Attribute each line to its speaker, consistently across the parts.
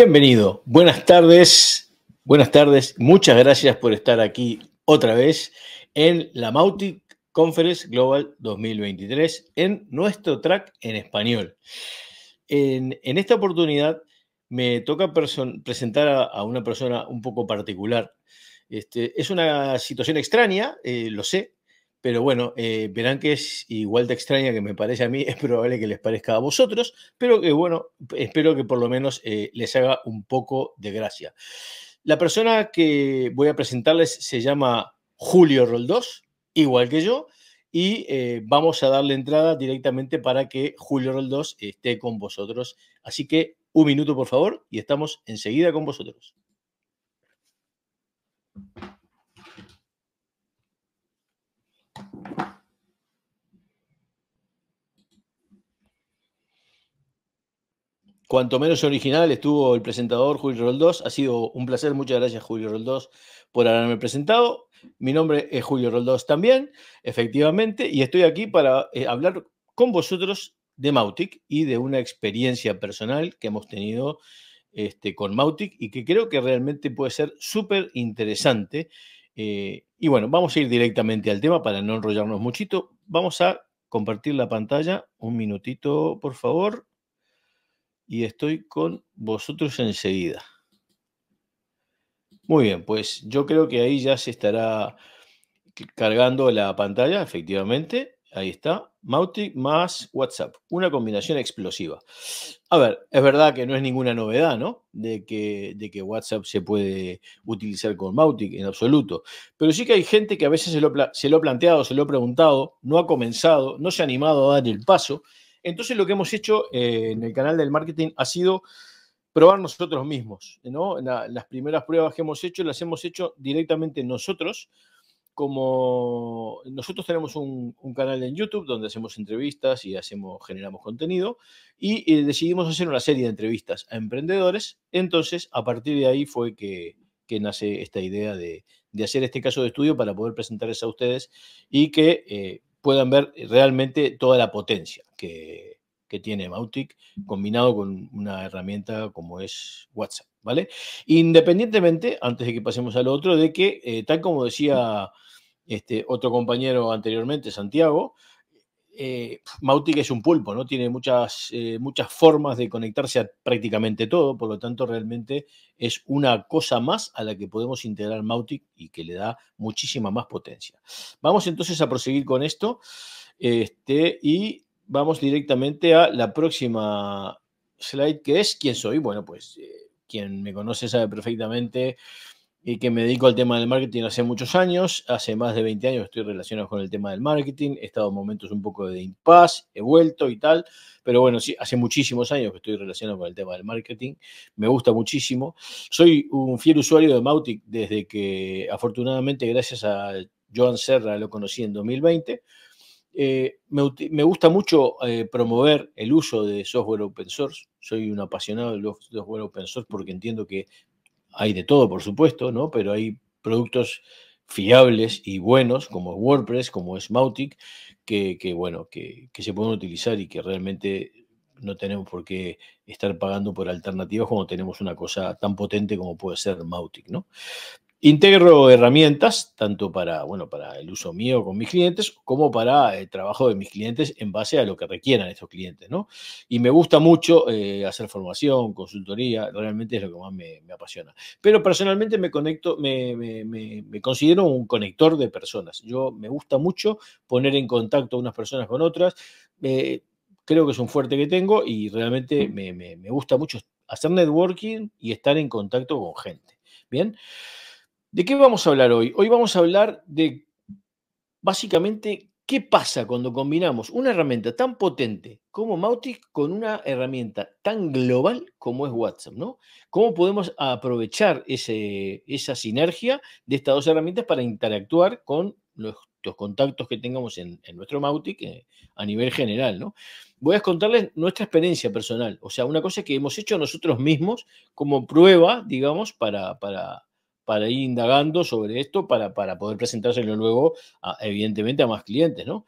Speaker 1: Bienvenido, buenas tardes, buenas tardes, muchas gracias por estar aquí otra vez en la Mautic Conference Global 2023 en nuestro track en español. En, esta oportunidad me toca presentar a, una persona un poco particular. Este, es una situación extraña, eh, lo sé, pero bueno, eh, verán que es igual de extraña que me parece a mí, es probable que les parezca a vosotros, pero que bueno, espero que por lo menos eh, les haga un poco de gracia. La persona que voy a presentarles se llama Julio Roldós, igual que yo, y eh, vamos a darle entrada directamente para que Julio Roldós esté con vosotros. Así que un minuto, por favor, y estamos enseguida con vosotros. Cuanto menos original estuvo el presentador Julio Roldós. Ha sido un placer. Muchas gracias, Julio Roldós, por haberme presentado. Mi nombre es Julio Roldós también, efectivamente, y estoy aquí para eh, hablar con vosotros de Mautic y de una experiencia personal que hemos tenido este, con Mautic y que creo que realmente puede ser súper interesante eh, y bueno, vamos a ir directamente al tema para no enrollarnos muchito. Vamos a compartir la pantalla. Un minutito, por favor. Y estoy con vosotros enseguida. Muy bien, pues yo creo que ahí ya se estará cargando la pantalla, efectivamente. Ahí está. Mautic más WhatsApp. Una combinación explosiva. A ver, es verdad que no es ninguna novedad, ¿no? De que, de que WhatsApp se puede utilizar con Mautic en absoluto. Pero sí que hay gente que a veces se lo, ha planteado, se lo ha preguntado, no ha comenzado, no se ha animado a dar el paso. Entonces lo que hemos hecho eh, en el canal del marketing ha sido probar nosotros mismos, ¿no? las primeras pruebas que hemos hecho las hemos hecho directamente nosotros como nosotros tenemos un, canal en YouTube donde hacemos entrevistas y hacemos, generamos contenido y eh, decidimos hacer una serie de entrevistas a emprendedores. Entonces, a partir de ahí fue que, nace esta idea de, hacer este caso de estudio para poder presentarles a ustedes y que eh, puedan ver realmente toda la potencia que, que tiene Mautic combinado con una herramienta como es WhatsApp, ¿vale? Independientemente, antes de que pasemos al otro, de que, eh, tal como decía... Este, otro compañero anteriormente, Santiago. Eh, Mautic es un pulpo, ¿no? Tiene muchas, eh, muchas formas de conectarse a prácticamente todo, por lo tanto, realmente es una cosa más a la que podemos integrar Mautic y que le da muchísima más potencia. Vamos entonces a proseguir con esto este, y vamos directamente a la próxima slide que es ¿Quién soy? Bueno, pues eh, quien me conoce sabe perfectamente y que me dedico al tema del marketing hace muchos años, hace más de 20 años estoy relacionado con el tema del marketing, he estado en momentos un poco de impas, he vuelto y tal, pero bueno, sí, hace muchísimos años que estoy relacionado con el tema del marketing, me gusta muchísimo. Soy un fiel usuario de Mautic desde que afortunadamente gracias a Joan Serra lo conocí en 2020. Eh, me, gusta mucho eh, promover el uso de software open source. Soy un apasionado de software open source porque entiendo que hay de todo, por supuesto, ¿no? Pero hay productos fiables y buenos, como WordPress, como es Mautic, que, bueno, que, que, se pueden utilizar y que realmente no tenemos por qué estar pagando por alternativas cuando tenemos una cosa tan potente como puede ser Mautic, ¿no? Integro herramientas, tanto para, bueno, para el uso mío con mis clientes, como para el eh, trabajo de mis clientes en base a lo que requieran estos clientes, ¿no? Y me gusta mucho eh, hacer formación, consultoría, realmente es lo que más me, apasiona. Pero personalmente me conecto, me, considero un conector de personas. Yo me gusta mucho poner en contacto unas personas con otras. Eh, creo que es un fuerte que tengo y realmente mm. me gusta mucho hacer networking y estar en contacto con gente. Bien. ¿De qué vamos a hablar hoy? Hoy vamos a hablar de básicamente qué pasa cuando combinamos una herramienta tan potente como Mautic con una herramienta tan global como es WhatsApp, ¿no? ¿Cómo podemos aprovechar esa sinergia de estas dos herramientas para interactuar con nuestros contactos que tengamos en, nuestro Mautic eh, a nivel general, ¿no? Voy a contarles nuestra experiencia personal, o sea, una cosa que hemos hecho nosotros mismos como prueba, digamos, para para ir indagando sobre esto, para, poder presentárselo luego, evidentemente, a más clientes, ¿no?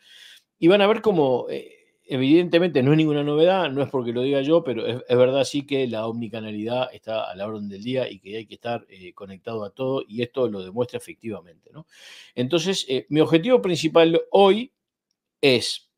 Speaker 1: Y van a ver como, eh, evidentemente, no es ninguna novedad, no es porque lo diga yo, pero es, verdad sí que la omnicanalidad está a la orden del día y que hay que estar eh, conectado a todo, y esto lo demuestra efectivamente, ¿no? Entonces, eh, mi objetivo principal hoy es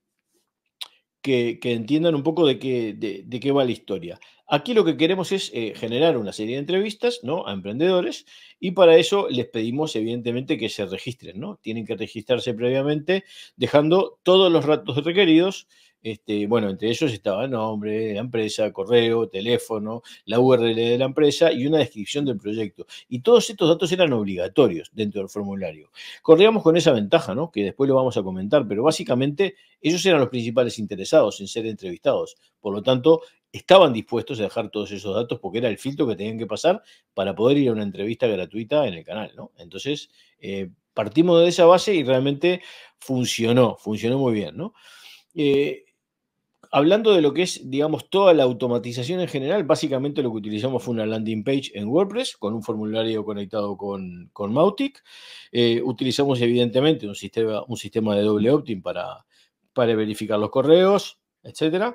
Speaker 1: que, entiendan un poco de de qué va la historia. Aquí lo que queremos es eh, generar una serie de entrevistas ¿no? a emprendedores y para eso les pedimos evidentemente que se registren. ¿no? Tienen que registrarse previamente dejando todos los datos requeridos. Este, bueno, entre ellos estaba nombre la empresa, correo, teléfono, la URL de la empresa y una descripción del proyecto. Y todos estos datos eran obligatorios dentro del formulario. Corríamos con esa ventaja, ¿no? Que después lo vamos a comentar, pero básicamente ellos eran los principales interesados en ser entrevistados. Por lo tanto, estaban dispuestos a dejar todos esos datos porque era el filtro que tenían que pasar para poder ir a una entrevista gratuita en el canal, ¿no? Entonces, eh, partimos de esa base y realmente funcionó, funcionó muy bien, ¿no? Eh, hablando de lo que es, digamos, toda la automatización en general, básicamente lo que utilizamos fue una landing page en WordPress con un formulario conectado con, Mautic. Eh, utilizamos, evidentemente, un sistema, un sistema de doble opt-in para, para verificar los correos, etcétera.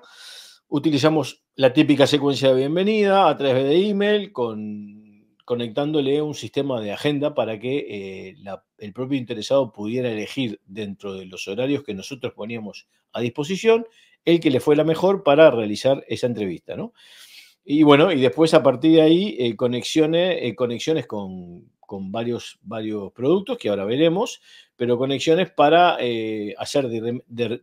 Speaker 1: Utilizamos la típica secuencia de bienvenida a través de email, con, conectándole un sistema de agenda para que eh, el propio interesado pudiera elegir dentro de los horarios que nosotros poníamos a disposición el que le fue la mejor para realizar esa entrevista, ¿no? Y bueno, y después a partir de ahí, eh, eh, conexiones, conexiones con, varios, varios productos que ahora veremos, pero conexiones para hacer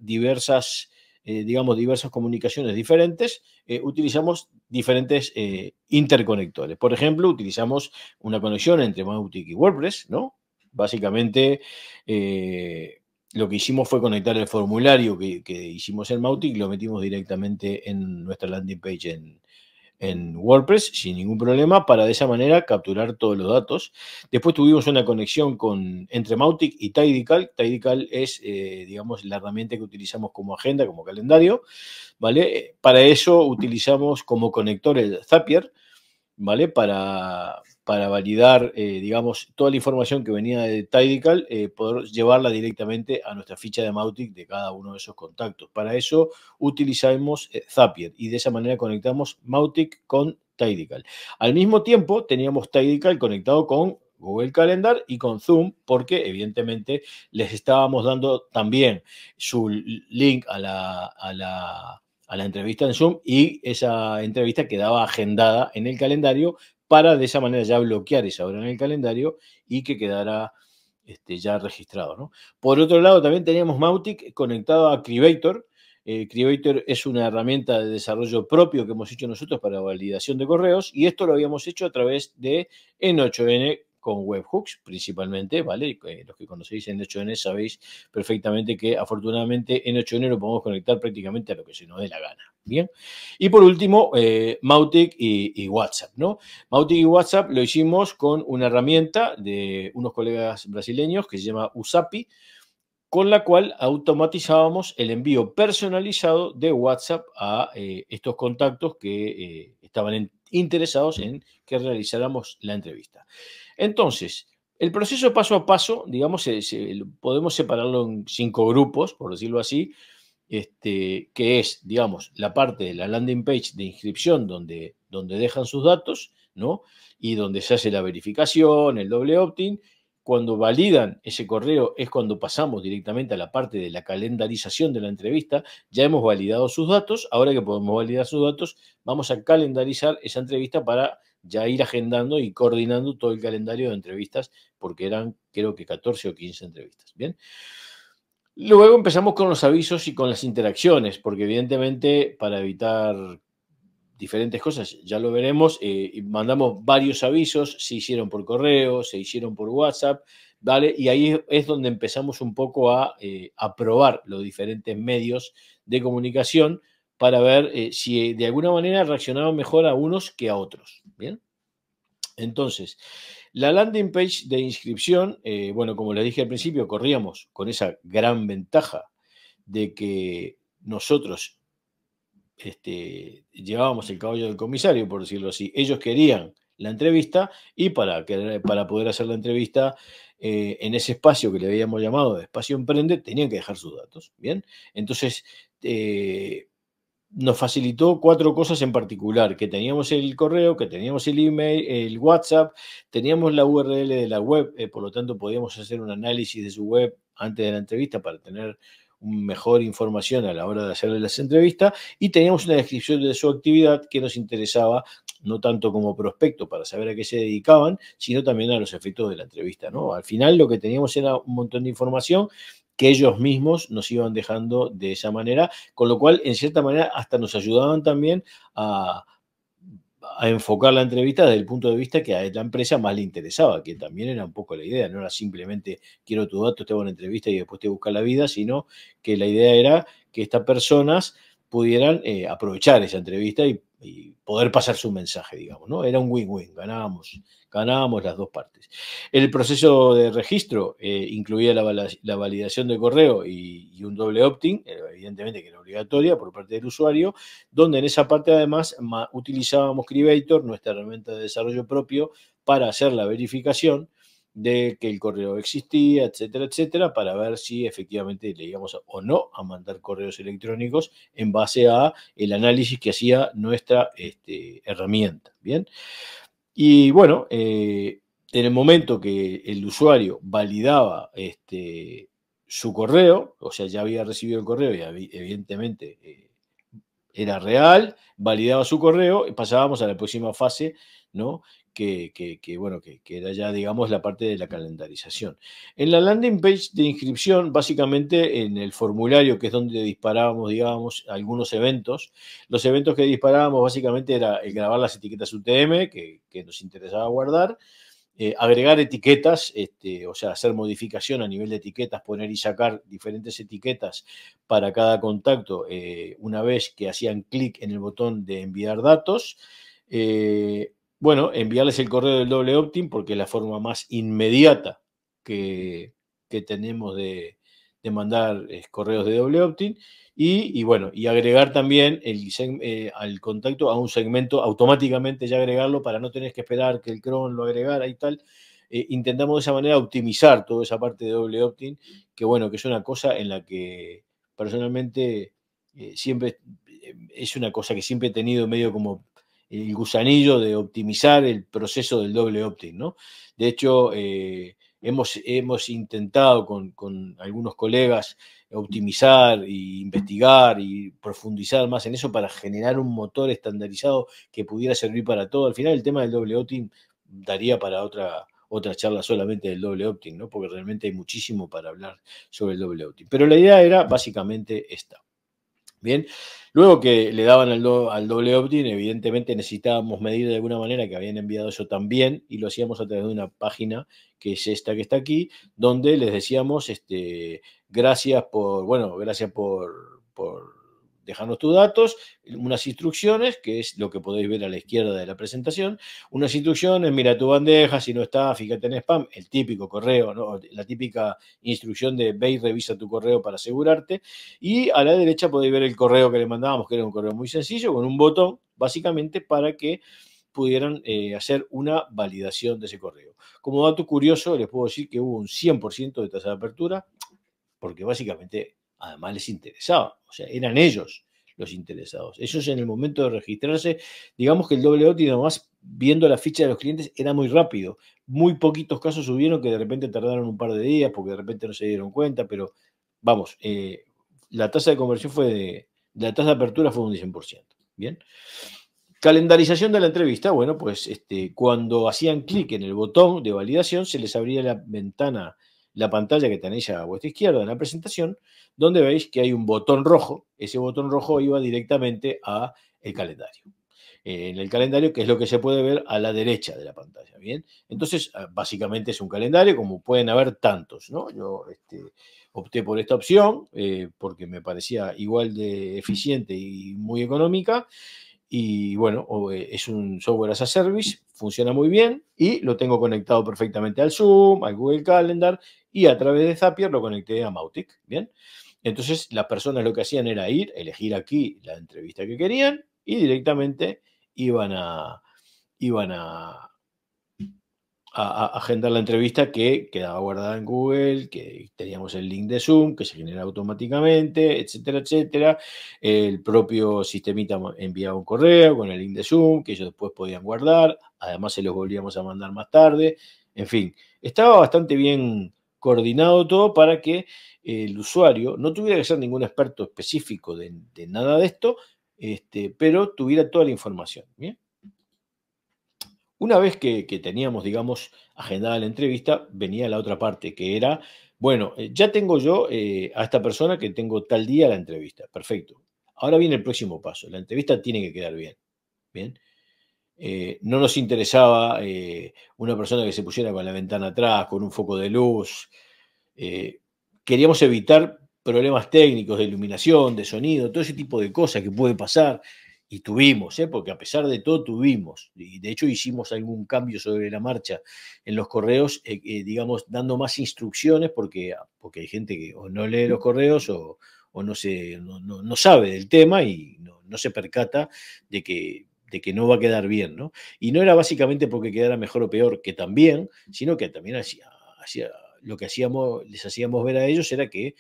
Speaker 1: diversas eh, digamos, diversas comunicaciones diferentes, eh, utilizamos diferentes eh, interconectores. Por ejemplo, utilizamos una conexión entre Mautic y WordPress, ¿no? Básicamente, lo que hicimos fue conectar el formulario que, hicimos en Mautic y lo metimos directamente en nuestra landing page en, en WordPress sin ningún problema para de esa manera capturar todos los datos. Después tuvimos una conexión con, entre Mautic y Tidical. Tidical es, eh, digamos, la herramienta que utilizamos como agenda, como calendario, ¿vale? Eh, para eso utilizamos como conector el Zapier, ¿vale? Para, para validar, eh, digamos, toda la información que venía de Tidical, eh, poder llevarla directamente a nuestra ficha de Mautic de cada uno de esos contactos. Para eso utilizamos eh, Zapier y de esa manera conectamos Mautic con Tidical. Al mismo tiempo teníamos Tidical conectado con Google Calendar y con Zoom, porque evidentemente les estábamos dando también su link a la, a la, a la entrevista en Zoom y esa entrevista quedaba agendada en el calendario para de esa manera ya bloquear esa hora en el calendario y que quedara este, ya registrado. ¿no? Por otro lado, también teníamos Mautic conectado a Crivator. Eh, es una herramienta de desarrollo propio que hemos hecho nosotros para validación de correos y esto lo habíamos hecho a través de N8N con webhooks principalmente, ¿vale? Eh, los que conocéis N8N sabéis perfectamente que afortunadamente N8N lo podemos conectar prácticamente a lo que se nos dé la gana. Bien. Y por último, eh, Mautic y, WhatsApp, ¿no? Mautic y WhatsApp lo hicimos con una herramienta de unos colegas brasileños que se llama USAPI, con la cual automatizábamos el envío personalizado de WhatsApp a eh, estos contactos que eh, estaban interesados en que realizáramos la entrevista. Entonces, el proceso paso a paso, digamos, podemos separarlo en cinco grupos, por decirlo así este, que es, digamos, la parte de la landing page de inscripción donde, donde dejan sus datos, ¿no? Y donde se hace la verificación, el doble opt-in. Cuando validan ese correo es cuando pasamos directamente a la parte de la calendarización de la entrevista. Ya hemos validado sus datos, ahora que podemos validar sus datos, vamos a calendarizar esa entrevista para ya ir agendando y coordinando todo el calendario de entrevistas, porque eran creo que 14 o 15 entrevistas. Bien. Luego empezamos con los avisos y con las interacciones, porque evidentemente para evitar diferentes cosas, ya lo veremos, eh, mandamos varios avisos, se hicieron por correo, se hicieron por WhatsApp, ¿vale? Y ahí es donde empezamos un poco a, eh, probar los diferentes medios de comunicación para ver eh, si de alguna manera reaccionaban mejor a unos que a otros, ¿bien? Entonces, la landing page de inscripción, eh, bueno, como les dije al principio, corríamos con esa gran ventaja de que nosotros este, llevábamos el caballo del comisario, por decirlo así. Ellos querían la entrevista y para, para poder hacer la entrevista eh, en ese espacio que le habíamos llamado de espacio emprende, tenían que dejar sus datos. Bien, entonces eh, nos facilitó cuatro cosas en particular, que teníamos el correo, que teníamos el email, el WhatsApp, teníamos la URL de la web, eh, por lo tanto podíamos hacer un análisis de su web antes de la entrevista para tener mejor información a la hora de hacerle las entrevistas y teníamos una descripción de su actividad que nos interesaba no tanto como prospecto para saber a qué se dedicaban, sino también a los efectos de la entrevista. ¿no? Al final lo que teníamos era un montón de información que ellos mismos nos iban dejando de esa manera, con lo cual, en cierta manera, hasta nos ayudaban también a, enfocar la entrevista desde el punto de vista que a la empresa más le interesaba, que también era un poco la idea, no era simplemente quiero tu dato, te hago una entrevista y después te busca la vida, sino que la idea era que estas personas pudieran eh, aprovechar esa entrevista y y poder pasar su mensaje, digamos, ¿no? Era un win-win, ganábamos, ganábamos las dos partes. El proceso de registro eh, incluía la, validación de correo y, un doble opt-in, eh, evidentemente que era obligatoria por parte del usuario, donde en esa parte además utilizábamos Crivator, nuestra herramienta de desarrollo propio, para hacer la verificación de que el correo existía, etcétera, etcétera, para ver si efectivamente le íbamos o no a mandar correos electrónicos en base a el análisis que hacía nuestra este, herramienta. Bien. Y bueno, eh, en el momento que el usuario validaba este, su correo, o sea, ya había recibido el correo y evidentemente eh, era real, validaba su correo y pasábamos a la próxima fase, ¿no? que, bueno, que, era ya, digamos, la parte de la calendarización. En la landing page de inscripción, básicamente en el formulario, que es donde disparábamos, digamos, algunos eventos, los eventos que disparábamos básicamente era el grabar las etiquetas UTM, que, nos interesaba guardar, eh, agregar etiquetas, este, o sea, hacer modificación a nivel de etiquetas, poner y sacar diferentes etiquetas para cada contacto eh, una vez que hacían clic en el botón de enviar datos. Eh, bueno, enviarles el correo del doble opt-in porque es la forma más inmediata que, tenemos de, mandar correos de doble opt-in y, bueno, y agregar también el, eh, al contacto a un segmento, automáticamente ya agregarlo para no tener que esperar que el cron lo agregara y tal. Eh, intentamos de esa manera optimizar toda esa parte de doble opt-in, que bueno, que es una cosa en la que personalmente eh, siempre es una cosa que siempre he tenido medio como el gusanillo de optimizar el proceso del doble opt-in. ¿no? De hecho, eh, hemos, hemos, intentado con, algunos colegas optimizar e investigar y profundizar más en eso para generar un motor estandarizado que pudiera servir para todo. Al final, el tema del doble opt-in daría para otra, otra charla solamente del doble opt ¿no? porque realmente hay muchísimo para hablar sobre el doble opt-in. Pero la idea era básicamente esta. Bien, luego que le daban al, doble opt-in, evidentemente necesitábamos medir de alguna manera que habían enviado eso también y lo hacíamos a través de una página que es esta que está aquí, donde les decíamos, este, gracias por, bueno, gracias por, por Dejanos tus datos, unas instrucciones, que es lo que podéis ver a la izquierda de la presentación, unas instrucciones, mira tu bandeja, si no está, fíjate en spam, el típico correo, la típica instrucción de ve y revisa tu correo para asegurarte, y a la derecha podéis ver el correo que le mandábamos, que era un correo muy sencillo, con un botón, básicamente para que pudieran eh, hacer una validación de ese correo. Como dato curioso, les puedo decir que hubo un 100% de tasa de apertura, porque básicamente Además les interesaba, o sea, eran ellos los interesados. Ellos en el momento de registrarse, digamos que el doble OTI nomás viendo la ficha de los clientes era muy rápido. Muy poquitos casos subieron que de repente tardaron un par de días porque de repente no se dieron cuenta, pero vamos, eh, la tasa de conversión fue de, la tasa de apertura fue un 10%. Bien. Calendarización de la entrevista. Bueno, pues este, cuando hacían clic en el botón de validación, se les abría la ventana la pantalla que tenéis a vuestra izquierda en la presentación, donde veis que hay un botón rojo. Ese botón rojo iba directamente a el calendario. En el calendario, que es lo que se puede ver a la derecha de la pantalla. Bien, entonces ah, básicamente es un calendario, como pueden haber tantos, Yo este, opté por esta opción eh, porque me parecía igual de eficiente y muy económica y bueno, eh, es un software as a service, funciona muy bien y lo tengo conectado perfectamente al Zoom, al Google Calendar y a través de Zapier lo conecté a Mautic, ¿bien? Entonces las personas lo que hacían era ir, elegir aquí la entrevista que querían y directamente iban a, iban a, agendar la entrevista que quedaba guardada en Google, que teníamos el link de Zoom, que se genera automáticamente, etcétera, etcétera. El propio sistemita enviaba un correo con el link de Zoom, que ellos después podían guardar, además se los volvíamos a mandar más tarde. En fin, estaba bastante bien coordinado todo para que el usuario no tuviera que ser ningún experto específico de, de nada de esto, este, pero tuviera toda la información. ¿bien? Una vez que, teníamos, digamos, agendada la entrevista, venía la otra parte, que era, bueno, eh, ya tengo yo eh, a esta persona que tengo tal día la entrevista, perfecto. Ahora viene el próximo paso, la entrevista tiene que quedar bien, ¿bien? Eh, no nos interesaba una persona que se pusiera con la ventana atrás, con un foco de luz. queríamos evitar problemas técnicos de iluminación, de sonido, todo ese tipo de cosas que puede pasar y tuvimos, ¿eh? porque a pesar de todo tuvimos, y de hecho hicimos algún cambio sobre la marcha en los correos, eh, eh, digamos, dando más instrucciones, porque, porque hay gente que o no lee los correos o, no, se, no, sabe del tema y no, se percata de que de que no va a quedar bien, ¿no? Y no era básicamente porque quedara mejor o peor, que también, sino que también hacía, lo que hacíamos, les hacíamos ver a ellos era que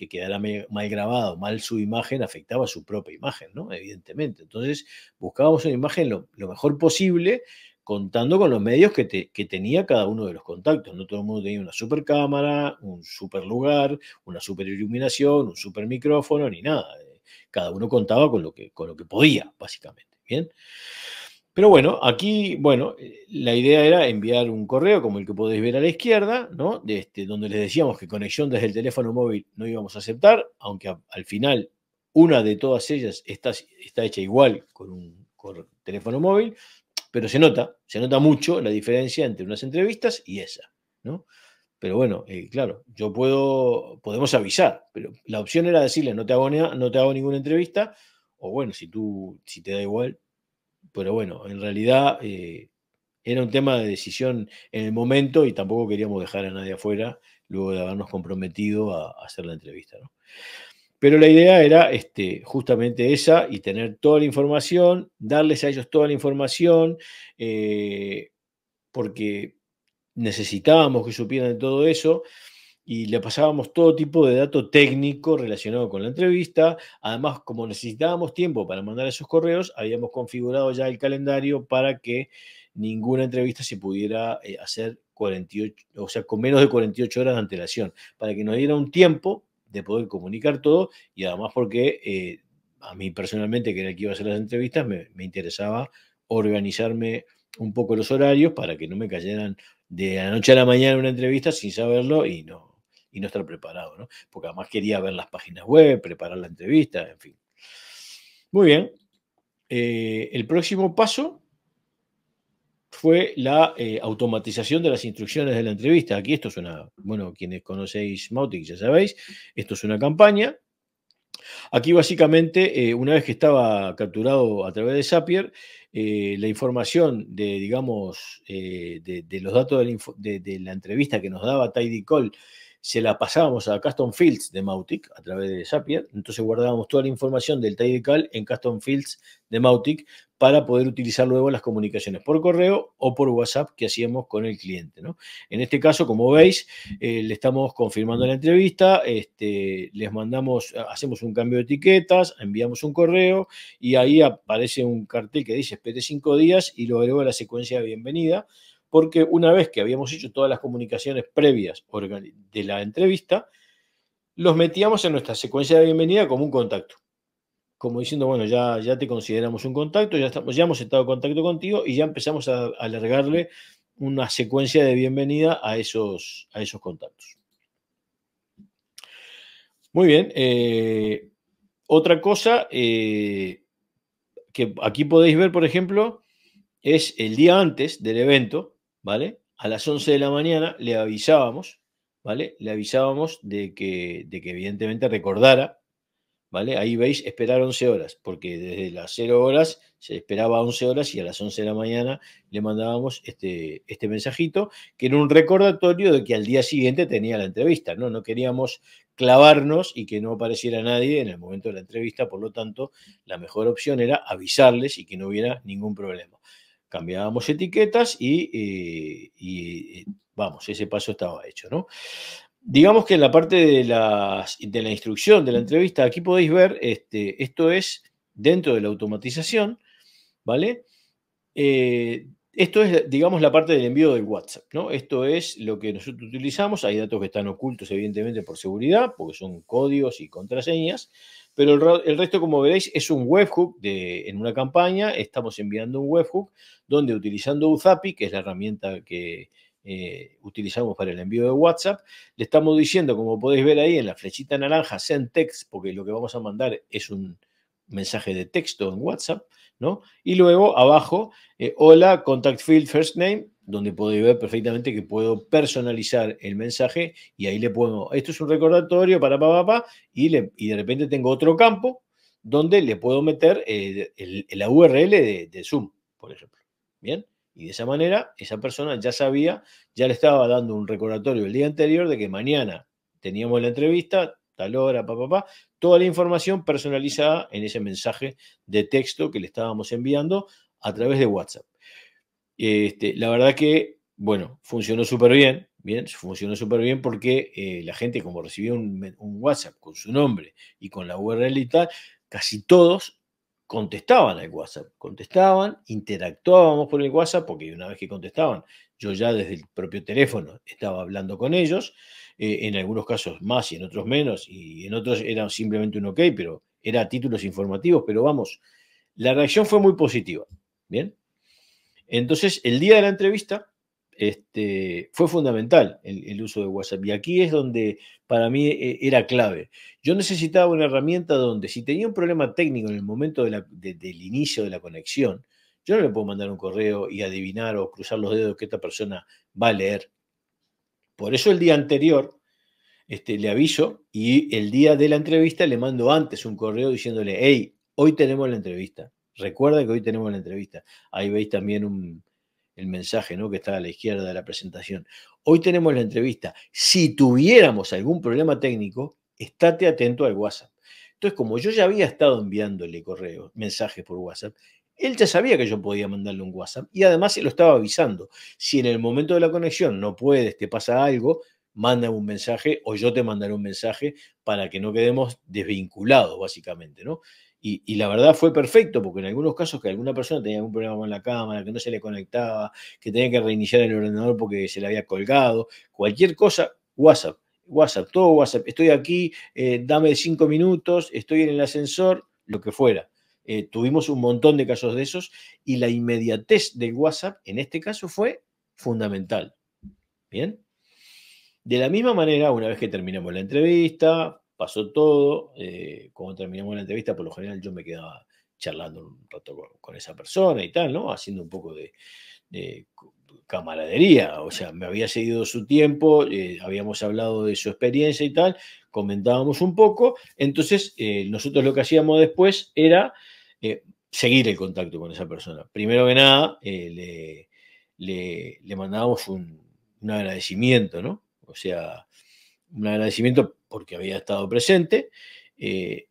Speaker 1: que quedara mal grabado, mal su imagen, afectaba su propia imagen, ¿no? Evidentemente. Entonces, buscábamos una imagen lo, mejor posible, contando con los medios que, tenía cada uno de los contactos. No todo el mundo tenía una super cámara, un super lugar, una super iluminación, un super micrófono, ni nada. Eh, cada uno contaba con lo que, con lo que podía, básicamente. Bien. Pero bueno, aquí, bueno, eh, la idea era enviar un correo como el que podéis ver a la izquierda, ¿no? Este, donde les decíamos que conexión desde el teléfono móvil no íbamos a aceptar, aunque al final una de todas ellas está, está hecha igual con un teléfono móvil, pero se nota, se nota mucho la diferencia entre unas entrevistas y esa, ¿no? Pero bueno, eh, claro, yo puedo, podemos avisar, pero la opción era decirle, no te hago, no te hago ninguna entrevista, o bueno, si tú, si te da igual, pero bueno, en realidad eh, era un tema de decisión en el momento y tampoco queríamos dejar a nadie afuera luego de habernos comprometido a, hacer la entrevista. Pero la idea era este, justamente esa y tener toda la información, darles a ellos toda la información, eh, porque necesitábamos que supieran de todo eso y le pasábamos todo tipo de dato técnico relacionado con la entrevista. Además, como necesitábamos tiempo para mandar esos correos, habíamos configurado ya el calendario para que ninguna entrevista se pudiera eh, hacer 48, o sea, con menos de 48 horas de antelación, para que nos diera un tiempo de poder comunicar todo y además porque eh, a mí personalmente, que era el que iba a hacer las entrevistas, me, me interesaba organizarme un poco los horarios para que no me cayeran de la noche a la mañana una entrevista sin saberlo y no, y no estar preparado, ¿no? Porque además quería ver las páginas web, preparar la entrevista, en fin. Muy bien. Eh, el próximo paso fue la eh, automatización de las instrucciones de la entrevista. Aquí esto es una, bueno, quienes conocéis Mautic ya sabéis, esto es una campaña. Aquí básicamente, eh, una vez que estaba capturado a través de Zapier, la información de, digamos, de, los datos de la, de la entrevista que nos daba Tidy Call se la pasábamos a Custom Fields de Mautic a través de Zapier. Entonces guardábamos toda la información del cal en Custom Fields de Mautic para poder utilizar luego las comunicaciones por correo o por WhatsApp que hacíamos con el cliente. ¿no? En este caso, como veis, eh, le estamos confirmando la entrevista, este, les mandamos, hacemos un cambio de etiquetas, enviamos un correo y ahí aparece un cartel que dice espere cinco días y lo la secuencia de bienvenida porque una vez que habíamos hecho todas las comunicaciones previas de la entrevista, los metíamos en nuestra secuencia de bienvenida como un contacto. Como diciendo, bueno, ya, ya te consideramos un contacto, ya, estamos, ya hemos estado en contacto contigo y ya empezamos a, alargarle una secuencia de bienvenida a esos, a esos contactos. Muy bien. Eh, otra cosa eh, que aquí podéis ver, por ejemplo, es el día antes del evento, ¿vale? A las 11 de la mañana le avisábamos, ¿vale? Le avisábamos de que, de que evidentemente recordara, ¿vale? Ahí veis, esperar 11 horas, porque desde las 0 horas se esperaba 11 horas y a las 11 de la mañana le mandábamos este, este mensajito, que era un recordatorio de que al día siguiente tenía la entrevista, ¿no? No queríamos clavarnos y que no apareciera nadie en el momento de la entrevista, por lo tanto, la mejor opción era avisarles y que no hubiera ningún problema cambiábamos etiquetas y, eh, eh, vamos, ese paso estaba hecho, ¿no? Digamos que en la parte de, de la instrucción de la entrevista, aquí podéis ver, este, esto es dentro de la automatización, ¿vale? Eh, esto es, digamos, la parte del envío del WhatsApp, ¿no? Esto es lo que nosotros utilizamos. Hay datos que están ocultos, evidentemente, por seguridad, porque son códigos y contraseñas, pero el, resto, como veréis, es un webhook de, en una campaña. Estamos enviando un webhook donde utilizando UZAPI, que es la herramienta que eh, utilizamos para el envío de WhatsApp, le estamos diciendo, como podéis ver ahí en la flechita naranja, send text, porque lo que vamos a mandar es un mensaje de texto en WhatsApp, ¿no? Y luego abajo, eh, hola, contact field, first name, donde puedo ver perfectamente que puedo personalizar el mensaje y ahí le puedo, esto es un recordatorio para papá, papá y, de repente tengo otro campo donde le puedo meter eh, la URL de, de, Zoom, por ejemplo. Bien, y de esa manera esa persona ya sabía, ya le estaba dando un recordatorio el día anterior de que mañana teníamos la entrevista, tal hora, papá, toda la información personalizada en ese mensaje de texto que le estábamos enviando a través de WhatsApp. Este, la verdad que, bueno, funcionó súper bien, bien, funcionó súper bien porque eh, la gente como recibió un, un, WhatsApp con su nombre y con la URL y tal, casi todos contestaban al WhatsApp, contestaban, interactuábamos por el WhatsApp, porque una vez que contestaban, yo ya desde el propio teléfono estaba hablando con ellos, eh, en algunos casos más y en otros menos, y en otros era simplemente un ok, pero era títulos informativos, pero vamos, la reacción fue muy positiva, ¿bien? Entonces, el día de la entrevista este, fue fundamental el, uso de WhatsApp, y aquí es donde para mí eh, era clave. Yo necesitaba una herramienta donde, si tenía un problema técnico en el momento del inicio de la conexión, yo no le puedo mandar un correo y adivinar o cruzar los dedos que esta persona va a leer. Por eso el día anterior este, le aviso y el día de la entrevista le mando antes un correo diciéndole, hey, hoy tenemos la entrevista. Recuerda que hoy tenemos la entrevista. Ahí veis también el mensaje ¿no? que está a la izquierda de la presentación. Hoy tenemos la entrevista. Si tuviéramos algún problema técnico, estate atento al WhatsApp. Entonces, como yo ya había estado enviándole correos, mensajes por WhatsApp, él ya sabía que yo podía mandarle un WhatsApp y además se lo estaba avisando. Si en el momento de la conexión no puedes, te pasa algo, manda un mensaje o yo te mandaré un mensaje para que no quedemos desvinculados, básicamente, ¿no? Y, la verdad fue perfecto, porque en algunos casos que alguna persona tenía algún problema con la cámara, que no se le conectaba, que tenía que reiniciar el ordenador porque se le había colgado, cualquier cosa, WhatsApp, WhatsApp, todo WhatsApp, estoy aquí, eh, dame cinco minutos, estoy en el ascensor, lo que fuera. Eh, tuvimos un montón de casos de esos y la inmediatez de WhatsApp en este caso fue fundamental. Bien. De la misma manera, una vez que terminamos la entrevista, pasó todo. Eh, cuando terminamos la entrevista, por lo general yo me quedaba charlando un rato con, esa persona y tal, ¿no? Haciendo un poco de, camaradería, o sea, me había seguido su tiempo, eh, habíamos hablado de su experiencia y tal, comentábamos un poco, entonces nosotros lo que hacíamos después era eh, seguir el contacto con esa persona. Primero que nada, eh, le, le, mandábamos un, agradecimiento, ¿no? O sea, un agradecimiento porque había estado presente eh,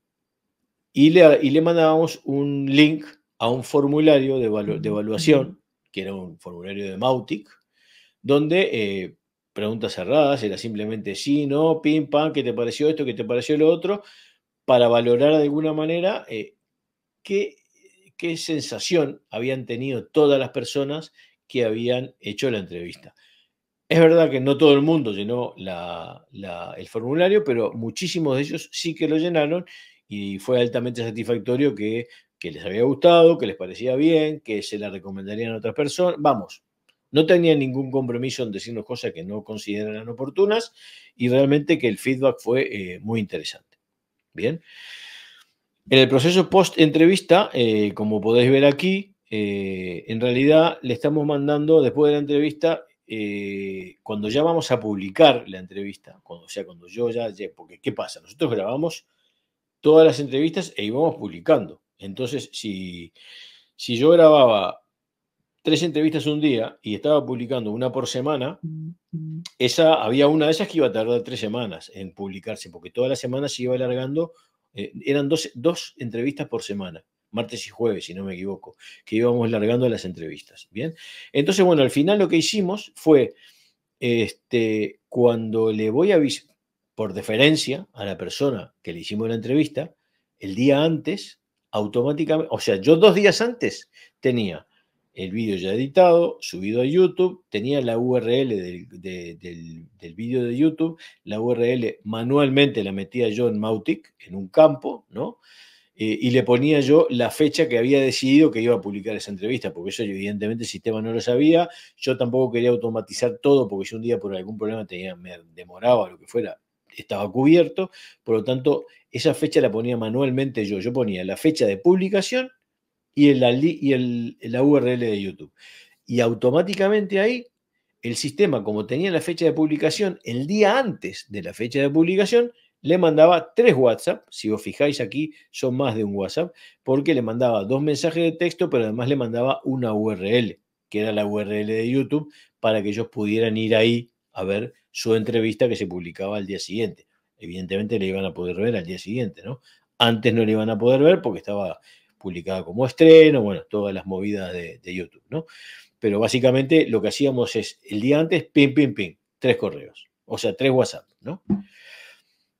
Speaker 1: y, le, y mandábamos un link a un formulario de, de evaluación, que era un formulario de Mautic, donde preguntas cerradas, era simplemente sí, no, pim, pam, ¿qué te pareció esto? ¿Qué te pareció lo otro? Para valorar de alguna manera qué, sensación habían tenido todas las personas que habían hecho la entrevista. Es verdad que no todo el mundo llenó el formulario, pero muchísimos de ellos sí que lo llenaron y fue altamente satisfactorio que, les había gustado, que les parecía bien, que se la recomendarían a otras personas. Vamos, no tenían ningún compromiso en decirnos cosas que no consideran oportunas y realmente que el feedback fue eh, muy interesante. Bien. En el proceso post-entrevista, eh, como podéis ver aquí, eh, en realidad le estamos mandando, después de la entrevista, eh, cuando ya vamos a publicar la entrevista, o sea, cuando yo ya, porque ¿qué pasa? Nosotros grabamos todas las entrevistas e íbamos publicando. Entonces, si, si yo grababa tres entrevistas un día y estaba publicando una por semana, esa, había una de esas que iba a tardar tres semanas en publicarse, porque todas las semanas se iba alargando eh, eran dos, entrevistas por semana martes y jueves, si no me equivoco, que íbamos largando las entrevistas. Bien, entonces, bueno, al final lo que hicimos fue, este, cuando le voy a, por deferencia a la persona que le hicimos la entrevista, el día antes, automáticamente, o sea, yo dos días antes tenía el vídeo ya editado, subido a YouTube, tenía la URL del, vídeo de YouTube, la URL manualmente la metía yo en Mautic, en un campo, ¿no? Eh, y le ponía yo la fecha que había decidido que iba a publicar esa entrevista, porque eso evidentemente el sistema no lo sabía, yo tampoco quería automatizar todo, porque si un día por algún problema tenía, me demoraba, lo que fuera, estaba cubierto, por lo tanto, esa fecha la ponía manualmente yo, yo ponía la fecha de publicación y, la URL de YouTube. Y automáticamente ahí el sistema, como tenía la fecha de publicación, el día antes de la fecha de publicación, le mandaba tres WhatsApp. Si os fijáis aquí, son más de un WhatsApp, porque le mandaba dos mensajes de texto, pero además le mandaba una URL, que era la URL de YouTube, para que ellos pudieran ir ahí a ver su entrevista que se publicaba al día siguiente. Evidentemente le iban a poder ver al día siguiente, ¿no? Antes no le iban a poder ver porque estaba publicada como estreno, bueno, todas las movidas de, YouTube, ¿no? Pero básicamente lo que hacíamos es el día antes, pim, pim, pim, tres correos, o sea, tres WhatsApp, ¿no?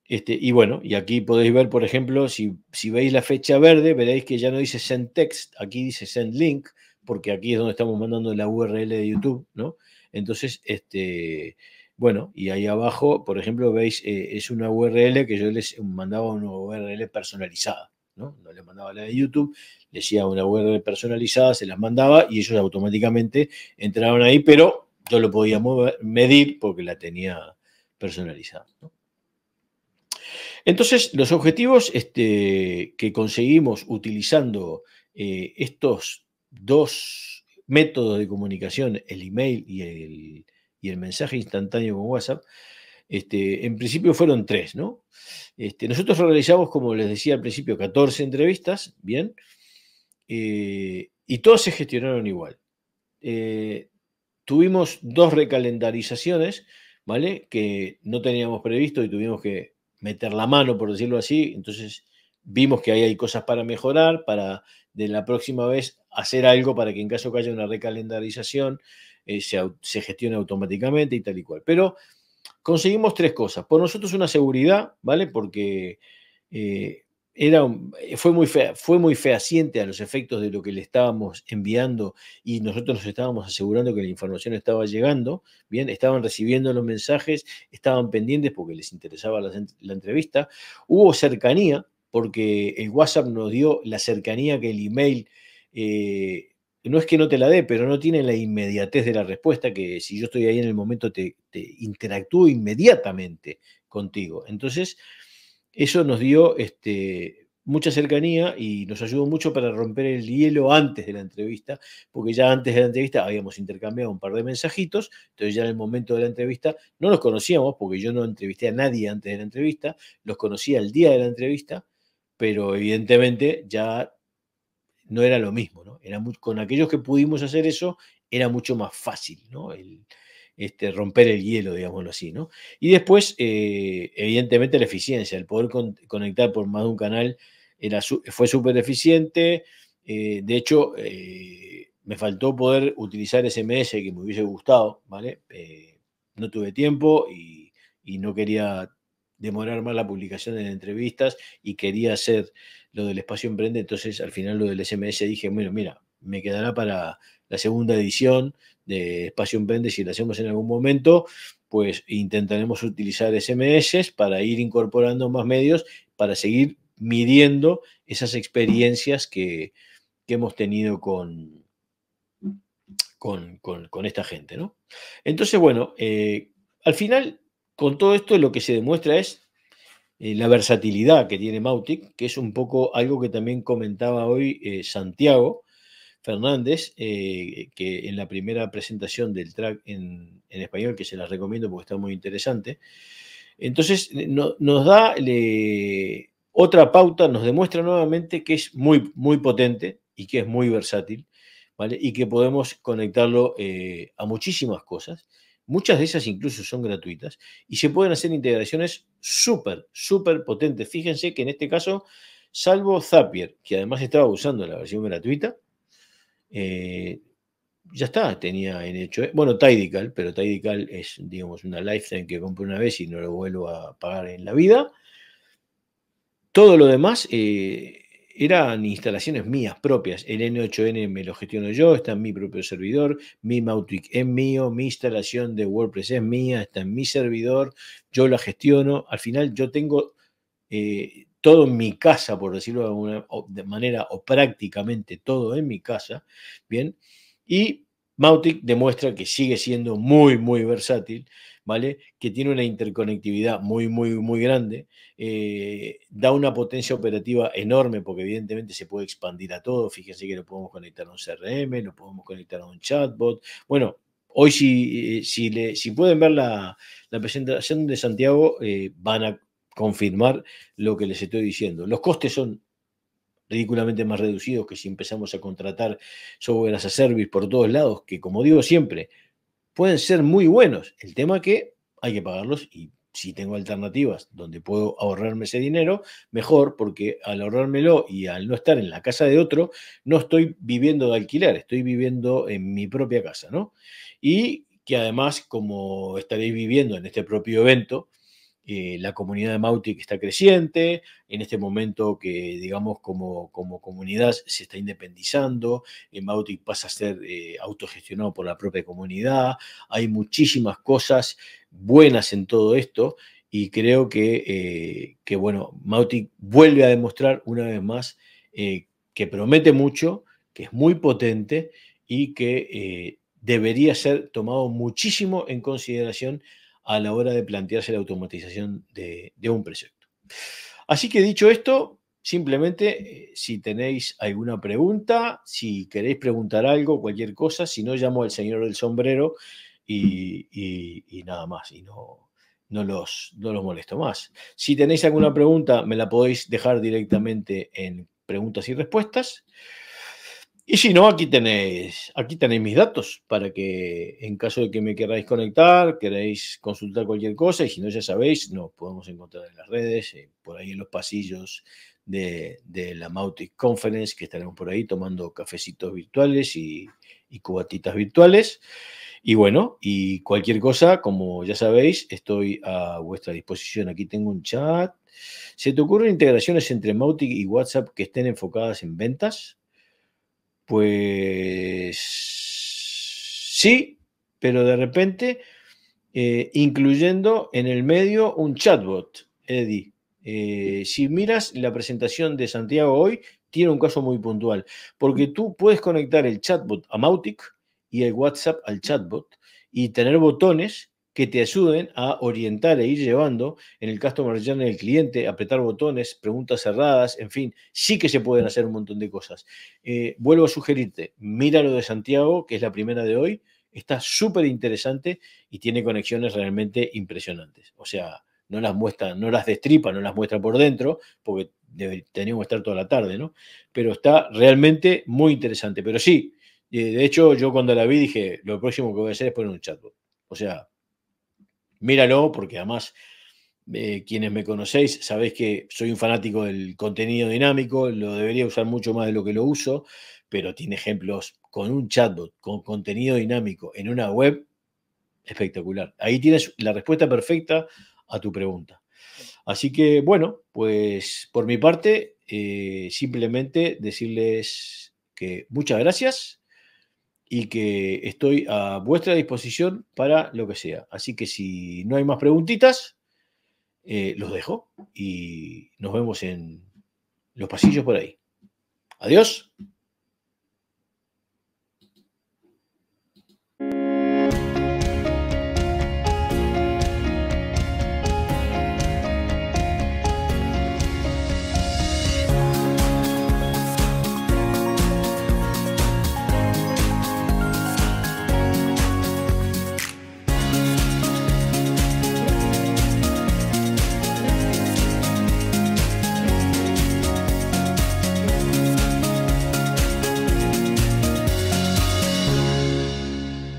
Speaker 1: Este, y bueno, y aquí podéis ver, por ejemplo, si, veis la fecha verde, veréis que ya no dice send text, aquí dice send link, porque aquí es donde estamos mandando la URL de YouTube, ¿no? Entonces, este, bueno, y ahí abajo, por ejemplo, veis, eh, es una URL que yo les mandaba una URL personalizada, ¿no? le mandaba la de YouTube, le hacía una web personalizada, se las mandaba y ellos automáticamente entraron ahí, pero yo lo podía medir porque la tenía personalizada. Entonces, los objetivos este, que conseguimos utilizando eh, estos dos métodos de comunicación, el email y y el mensaje instantáneo con WhatsApp, este, en principio fueron tres, ¿no? Este, nosotros realizamos, como les decía al principio, 14 entrevistas, bien, eh, y todas se gestionaron igual. Eh, tuvimos dos recalendarizaciones, ¿vale? Que no teníamos previsto y tuvimos que meter la mano, por decirlo así, entonces vimos que ahí hay cosas para mejorar, para de la próxima vez hacer algo para que en caso que haya una recalendarización eh, se, se gestione automáticamente y tal y cual. Pero conseguimos tres cosas. Por nosotros una seguridad, ¿vale? Porque eh, era, eh, fue, muy fue muy fehaciente a los efectos de lo que le estábamos enviando y nosotros nos estábamos asegurando que la información estaba llegando, bien, estaban recibiendo los mensajes, estaban pendientes porque les interesaba la, entrevista, hubo cercanía porque el WhatsApp nos dio la cercanía que el email eh, no es que no te la dé, pero no tiene la inmediatez de la respuesta, que si yo estoy ahí en el momento te, interactúo inmediatamente contigo. Entonces, eso nos dio este, mucha cercanía y nos ayudó mucho para romper el hielo antes de la entrevista, porque ya antes de la entrevista habíamos intercambiado un par de mensajitos, entonces ya en el momento de la entrevista no los conocíamos, porque yo no entrevisté a nadie antes de la entrevista, los conocía el día de la entrevista, pero evidentemente ya no era lo mismo, ¿no? Era con aquellos que pudimos hacer eso, era mucho más fácil, ¿no? El, este, romper el hielo, digámoslo así, ¿no? Y después, eh, evidentemente, la eficiencia, el poder conectar por más de un canal era, fue súper eficiente. Eh, de hecho, eh, me faltó poder utilizar SMS que me hubiese gustado, ¿vale? no tuve tiempo y, y no quería demorar más la publicación de entrevistas y quería hacer lo del espacio emprende, entonces al final lo del SMS dije, bueno, mira, me quedará para la segunda edición de Espacio Emprende, si la hacemos en algún momento, pues intentaremos utilizar SMS para ir incorporando más medios, para seguir midiendo esas experiencias que, hemos tenido con, con, con, esta gente, ¿no? Entonces, bueno, eh, al final, con todo esto lo que se demuestra es eh, la versatilidad que tiene Mautic, que es un poco algo que también comentaba hoy eh, Santiago Fernández, eh, que en la primera presentación del track en, español, que se las recomiendo porque está muy interesante, entonces nos da otra pauta, nos demuestra nuevamente que es muy, muy potente y que es muy versátil, ¿vale? Y que podemos conectarlo a muchísimas cosas Muchas de esas incluso son gratuitas y se pueden hacer integraciones súper, súper potentes. Fíjense que en este caso, salvo Zapier, que además estaba usando la versión gratuita, eh, ya está, tenía en hecho. Eh, bueno, Tidical, pero Tidical es, digamos, una lifetime que compro una vez y no lo vuelvo a pagar en la vida. Todo lo demás eh, eran instalaciones mías propias. El N8N me lo gestiono yo, está en mi propio servidor, mi Mautic es mío, mi instalación de WordPress es mía, está en mi servidor, yo la gestiono. Al final yo tengo eh, todo en mi casa, por decirlo de, alguna, manera, o prácticamente todo en mi casa, ¿bien? Y Mautic demuestra que sigue siendo muy, muy versátil, que tiene una interconectividad muy, muy, muy grande, eh, da una potencia operativa enorme porque evidentemente se puede expandir a todo. Fíjense que lo podemos conectar a un CRM, lo podemos conectar a un chatbot. Bueno, hoy si, eh, si, si pueden ver la, presentación de Santiago, eh, van a confirmar lo que les estoy diciendo. Los costes son ridículamente más reducidos que si empezamos a contratar software as a service por todos lados, que como digo siempre, pueden ser muy buenos. El tema que hay que pagarlos y si tengo alternativas donde puedo ahorrarme ese dinero, mejor, porque al ahorrármelo y al no estar en la casa de otro, no estoy viviendo de alquiler, estoy viviendo en mi propia casa, ¿no? Y que además, como estaréis viviendo en este propio evento, eh, la comunidad de Mautic está creciente, en este momento que, digamos, como, como comunidad se está independizando, Mautic pasa a ser eh, autogestionado por la propia comunidad, hay muchísimas cosas buenas en todo esto y creo que, eh, que bueno, Mautic vuelve a demostrar una vez más que promete mucho, que es muy potente y que debería ser tomado muchísimo en consideración a la hora de plantearse la automatización de, un proyecto. Así que dicho esto, simplemente eh, si tenéis alguna pregunta, si queréis preguntar algo, cualquier cosa, si no, llamo al señor del sombrero y, nada más, y no, no, los, no los molesto más. Si tenéis alguna pregunta, me la podéis dejar directamente en preguntas y respuestas. Y si no, aquí tenéis, aquí tenéis mis datos para que en caso de que me queráis conectar, queréis consultar cualquier cosa, y si no, ya sabéis, nos podemos encontrar en las redes, eh, por ahí en los pasillos de, la Mautic Conference, que estaremos por ahí tomando cafecitos virtuales y, y cubatitas virtuales. Y bueno, y cualquier cosa, como ya sabéis, estoy a vuestra disposición. Aquí tengo un chat. ¿Se te ocurren integraciones entre Mautic y WhatsApp que estén enfocadas en ventas? Pues sí, pero de repente eh, incluyendo en el medio un chatbot, Eddie. Eh, si miras la presentación de Santiago hoy, tiene un caso muy puntual, porque tú puedes conectar el chatbot a Mautic y el WhatsApp al chatbot y tener botones que te ayuden a orientar e ir llevando en el customer journey del cliente, apretar botones, preguntas cerradas, en fin, sí que se pueden hacer un montón de cosas. Eh, vuelvo a sugerirte, mira lo de Santiago, que es la primera de hoy, está súper interesante y tiene conexiones realmente impresionantes. O sea, no las muestra, no las destripa, no las muestra por dentro, porque tenemos teníamos que estar toda la tarde, ¿no? Pero está realmente muy interesante. Pero sí, eh, de hecho, yo cuando la vi dije, lo próximo que voy a hacer es poner un chatbot. O sea, míralo, porque además eh, quienes me conocéis sabéis que soy un fanático del contenido dinámico, lo debería usar mucho más de lo que lo uso, pero tiene ejemplos con un chatbot, con contenido dinámico en una web, espectacular. Ahí tienes la respuesta perfecta a tu pregunta. Así que bueno, pues por mi parte, eh, simplemente decirles que muchas gracias y que estoy a vuestra disposición para lo que sea. Así que si no hay más preguntitas, eh, los dejo y nos vemos en los pasillos por ahí. Adiós.